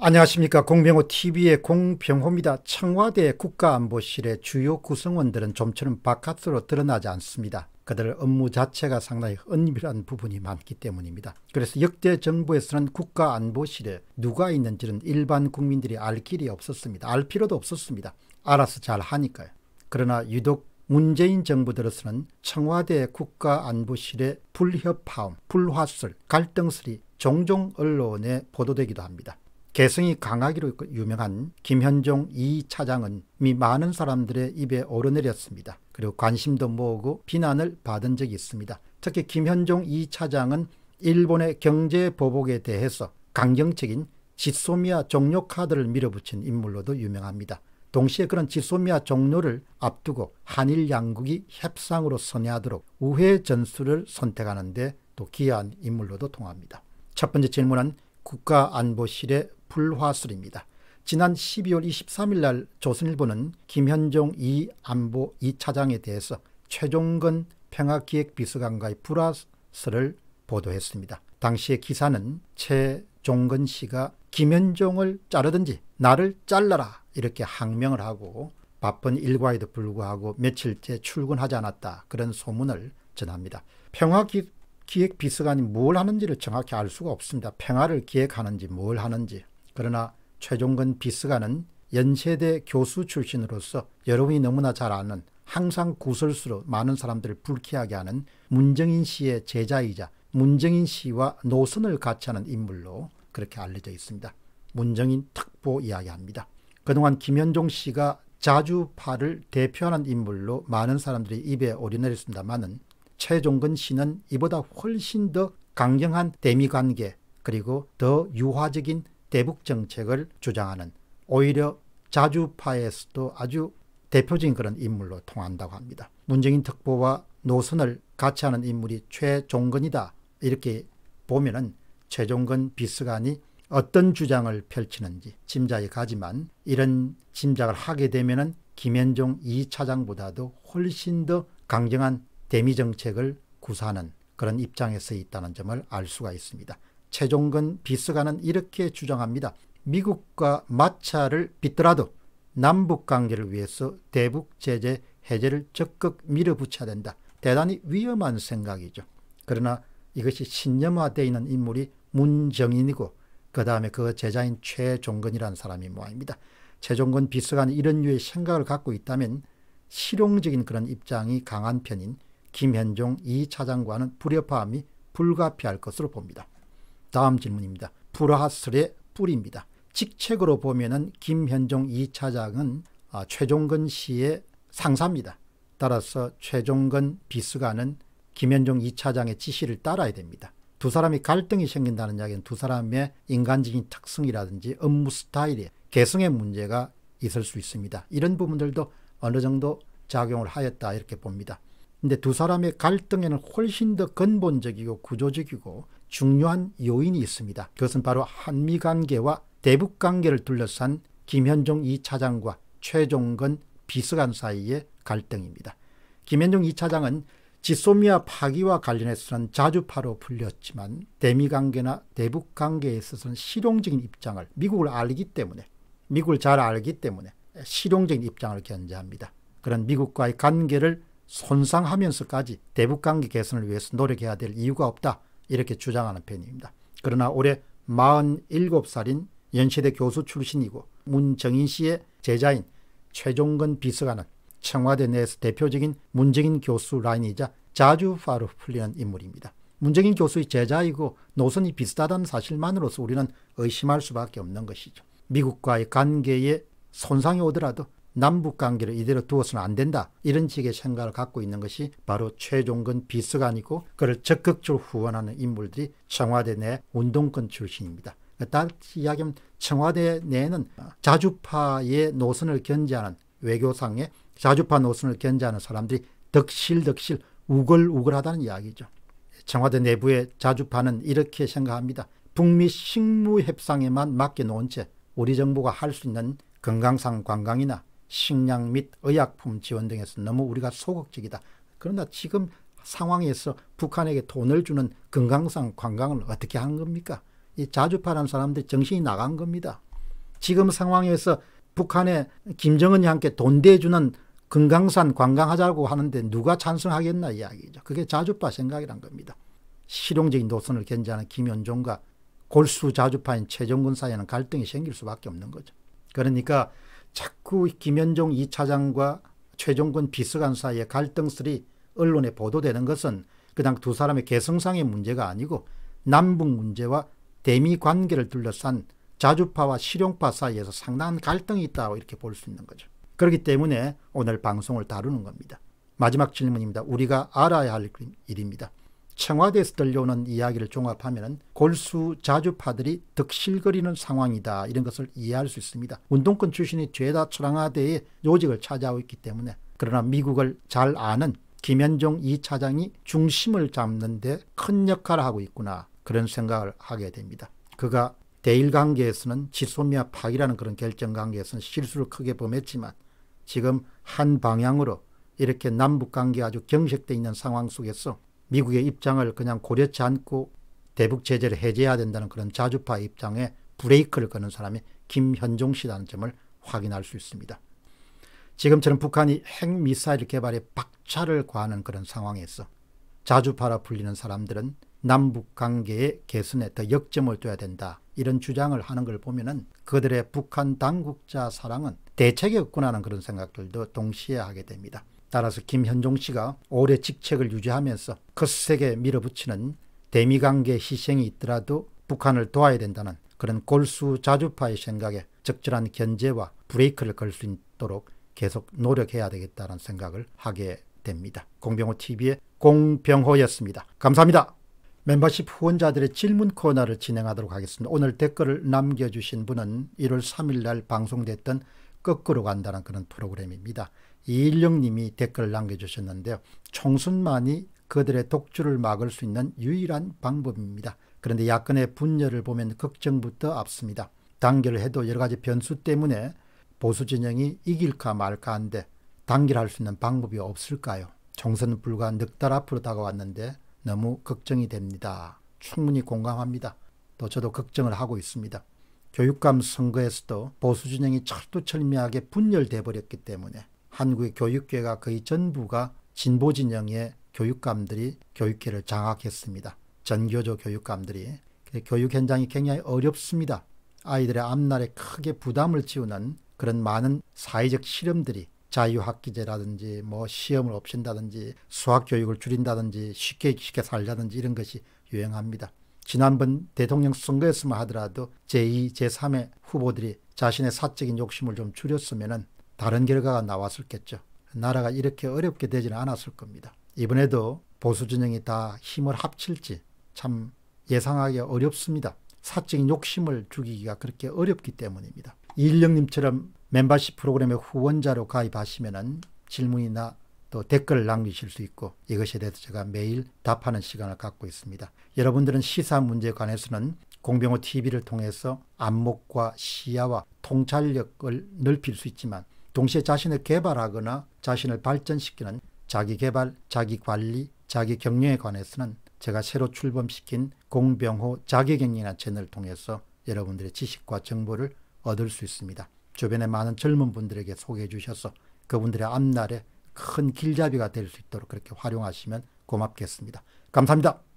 안녕하십니까 공병호 TV의 공병호입니다. 청와대 국가안보실의 주요 구성원들은 좀처럼 바깥으로 드러나지 않습니다. 그들의 업무 자체가 상당히 은밀한 부분이 많기 때문입니다. 그래서 역대 정부에서는 국가안보실에 누가 있는지는 일반 국민들이 알 길이 없었습니다. 알 필요도 없었습니다. 알아서 잘 하니까요. 그러나 유독 문재인 정부 들어서는 청와대 국가안보실의 불협화음, 불화술, 갈등설이 종종 언론에 보도되기도 합니다. 개성이 강하기로 유명한 김현종 이 차장은 미 많은 사람들의 입에 오르내렸습니다. 그리고 관심도 모으고 비난을 받은 적이 있습니다. 특히 김현종 이 차장은 일본의 경제 보복에 대해서 강경적인 지소미아 종료 카드를 밀어붙인 인물로도 유명합니다. 동시에 그런 지소미아 종료를 앞두고 한일 양국이 협상으로 선회하도록 우회 전술을 선택하는 데또 기여한 인물로도 통합니다. 첫 번째 질문은 국가안보실의 불화술입니다. 지난 12월 23일 날 조선일보는 김현종 이 안보 2차장에 대해서 최종근 평화기획비서관과의 불화설을 보도했습니다. 당시의 기사는 최종근 씨가 김현종을 자르든지 나를 잘라라 이렇게 항명을 하고 바쁜 일과에도 불구하고 며칠째 출근하지 않았다 그런 소문을 전합니다. 평화기획비서관이 뭘 하는지를 정확히 알 수가 없습니다. 평화를 기획하는지 뭘 하는지 그러나 최종근 비스가는 연세대 교수 출신으로서 여러분이 너무나 잘 아는 항상 구설수로 많은 사람들을 불쾌하게 하는 문정인 씨의 제자이자 문정인 씨와 노선을 같이 하는 인물로 그렇게 알려져 있습니다. 문정인 특보 이야기합니다. 그동안 김현종 씨가 자주파를 대표하는 인물로 많은 사람들이 입에 오리내렸습니다만은 최종근 씨는 이보다 훨씬 더 강경한 대미 관계 그리고 더 유화적인 대북 정책을 주장하는 오히려 자주파에서도 아주 대표적인 그런 인물로 통한다고 합니다. 문재인 특보와 노선을 같이 하는 인물이 최종근이다. 이렇게 보면은 최종근 비서관이 어떤 주장을 펼치는지 짐작이 가지만 이런 짐작을 하게 되면은 김현종 2차장보다도 훨씬 더 강경한 대미 정책을 구사하는 그런 입장에서 있다는 점을 알 수가 있습니다. 최종근 비서관은 이렇게 주장합니다. 미국과 마찰을 빚더라도 남북 관계를 위해서 대북 제재 해제를 적극 밀어붙여야 된다. 대단히 위험한 생각이죠. 그러나 이것이 신념화되어 있는 인물이 문정인이고 그 다음에 그 제자인 최종근이라는 사람이 모아입니다. 최종근 비서관이 이런 류의 생각을 갖고 있다면 실용적인 그런 입장이 강한 편인 김현종 이 차장과는 불협화음이 불가피할 것으로 봅니다. 다음 질문입니다. 불화설의 뿌리입니다. 직책으로 보면은 김현종 2차장은 아, 최종근 씨의 상사입니다. 따라서 최종근 비수가는 김현종 2차장의 지시를 따라야 됩니다. 두 사람이 갈등이 생긴다는 이야기는 두 사람의 인간적인 특성이라든지 업무 스타일의 개성의 문제가 있을 수 있습니다. 이런 부분들도 어느 정도 작용을 하였다 이렇게 봅니다. 근데 두 사람의 갈등에는 훨씬 더 근본적이고 구조적이고 중요한 요인이 있습니다. 그것은 바로 한미 관계와 대북 관계를 둘러싼 김현종 2차장과 최종근 비서관 사이의 갈등입니다. 김현종 2차장은 지소미아 파기와 관련해서는 자주파로 불렸지만 대미 관계나 대북 관계에 있어서는 실용적인 입장을 미국을 알기 때문에 미국을 잘 알기 때문에 실용적인 입장을 견제합니다. 그런 미국과의 관계를 손상하면서까지 대북관계 개선을 위해서 노력해야 될 이유가 없다 이렇게 주장하는 편입니다. 그러나 올해 47살인 연세대 교수 출신이고 문정인 씨의 제자인 최종근 비서관은 청와대 내에서 대표적인 문정인 교수 라인이자 자주파로 풀리는 인물입니다. 문정인 교수의 제자이고 노선이 비슷하다는 사실만으로서 우리는 의심할 수밖에 없는 것이죠. 미국과의 관계에 손상이 오더라도 남북 관계를 이대로 두어서는 안 된다. 이런 식의 생각을 갖고 있는 것이 바로 최종근 비서관이고 그를 적극적으로 후원하는 인물들이 청와대 내 운동권 출신입니다. 다시 이야기하면 청와대 내에는 자주파의 노선을 견제하는 외교상의 자주파 노선을 견제하는 사람들이 덕실덕실 우글우글하다는 이야기죠. 청와대 내부의 자주파는 이렇게 생각합니다. 북미 식무협상에만 맡겨놓은 채 우리 정부가 할 수 있는 건강상 관광이나 식량 및 의약품 지원 등에서 너무 우리가 소극적이다. 그러나 지금 상황에서 북한에게 돈을 주는 금강산 관광을 어떻게 한 겁니까? 이 자주파란 사람들 이 정신이 나간 겁니다. 지금 상황에서 북한에 김정은이 함께 돈 대주는 금강산 관광하자고 하는데 누가 찬성하겠나 이야기죠. 그게 자주파 생각이란 겁니다. 실용적인 노선을 견제하는 김현종과 골수 자주파인 최종군 사이에는 갈등이 생길 수밖에 없는 거죠. 그러니까 자꾸 김현종 2차장과 최종근 비서관 사이의 갈등설이 언론에 보도되는 것은 그당 두 사람의 개성상의 문제가 아니고 남북 문제와 대미 관계를 둘러싼 자주파와 실용파 사이에서 상당한 갈등이 있다고 이렇게 볼 수 있는 거죠. 그렇기 때문에 오늘 방송을 다루는 겁니다. 마지막 질문입니다. 우리가 알아야 할 일입니다. 청와대에서 들려오는 이야기를 종합하면 골수 자주파들이 득실거리는 상황이다 이런 것을 이해할 수 있습니다. 운동권 출신이 죄다 천황하대의 요직을 차지하고 있기 때문에 그러나 미국을 잘 아는 김현종 이 차장이 중심을 잡는 데 큰 역할을 하고 있구나 그런 생각을 하게 됩니다. 그가 대일 관계에서는 지소미아 파기라는 그런 결정 관계에서는 실수를 크게 범했지만 지금 한 방향으로 이렇게 남북 관계 아주 경색돼 있는 상황 속에서 미국의 입장을 그냥 고려치 않고 대북 제재를 해제해야 된다는 그런 자주파 입장에 브레이크를 거는 사람이 김현종 씨라는 점을 확인할 수 있습니다. 지금처럼 북한이 핵미사일 개발에 박차를 가하는 그런 상황에서 자주파라 불리는 사람들은 남북 관계의 개선에 더 역점을 둬야 된다. 이런 주장을 하는 걸 보면은 그들의 북한 당국자 사랑은 대책이 없구나 하는 그런 생각들도 동시에 하게 됩니다. 따라서 김현종 씨가 오래 직책을 유지하면서 거세게 밀어붙이는 대미관계 희생이 있더라도 북한을 도와야 된다는 그런 골수자주파의 생각에 적절한 견제와 브레이크를 걸 수 있도록 계속 노력해야 되겠다는 생각을 하게 됩니다. 공병호TV의 공병호였습니다. 감사합니다. 멤버십 후원자들의 질문 코너를 진행하도록 하겠습니다. 오늘 댓글을 남겨주신 분은 1월 3일 날 방송됐던 거꾸로 간다는 그런 프로그램입니다. 이일령님이 댓글을 남겨주셨는데요. 총순만이 그들의 독주를 막을 수 있는 유일한 방법입니다. 그런데 야권의 분열을 보면 걱정부터 앞섭니다. 단결해도 여러 가지 변수 때문에 보수 진영이 이길까 말까 한데 단결할 수 있는 방법이 없을까요? 총선 불과 넉달 앞으로 다가왔는데 너무 걱정이 됩니다. 충분히 공감합니다. 또 저도 걱정을 하고 있습니다. 교육감 선거에서도 보수 진영이 철두철미하게 분열돼 버렸기 때문에 한국의 교육계가 거의 전부가 진보 진영의 교육감들이 교육계를 장악했습니다. 전교조 교육감들이 교육 현장이 굉장히 어렵습니다. 아이들의 앞날에 크게 부담을 지우는 그런 많은 사회적 실험들이 자유학기제라든지 뭐 시험을 없앤다든지 수학교육을 줄인다든지 쉽게 쉽게 살자든지 이런 것이 유행합니다. 지난번 대통령 선거였으면 하더라도 제2, 제3의 후보들이 자신의 사적인 욕심을 좀 줄였으면 다른 결과가 나왔을겠죠. 나라가 이렇게 어렵게 되지는 않았을 겁니다. 이번에도 보수 진영이 다 힘을 합칠지 참 예상하기 어렵습니다. 사적인 욕심을 죽이기가 그렇게 어렵기 때문입니다. 이일령님처럼 멤버십 프로그램의 후원자로 가입하시면 질문이나 또 댓글을 남기실 수 있고 이것에 대해서 제가 매일 답하는 시간을 갖고 있습니다. 여러분들은 시사 문제에 관해서는 공병호 TV를 통해서 안목과 시야와 통찰력을 넓힐 수 있지만 동시에 자신을 개발하거나 자신을 발전시키는 자기 개발, 자기 관리, 자기 경영에 관해서는 제가 새로 출범시킨 공병호 자기경영이라는 채널을 통해서 여러분들의 지식과 정보를 얻을 수 있습니다. 주변에 많은 젊은 분들에게 소개해 주셔서 그분들의 앞날에 큰 길잡이가 될 수 있도록 그렇게 활용하시면 고맙겠습니다. 감사합니다.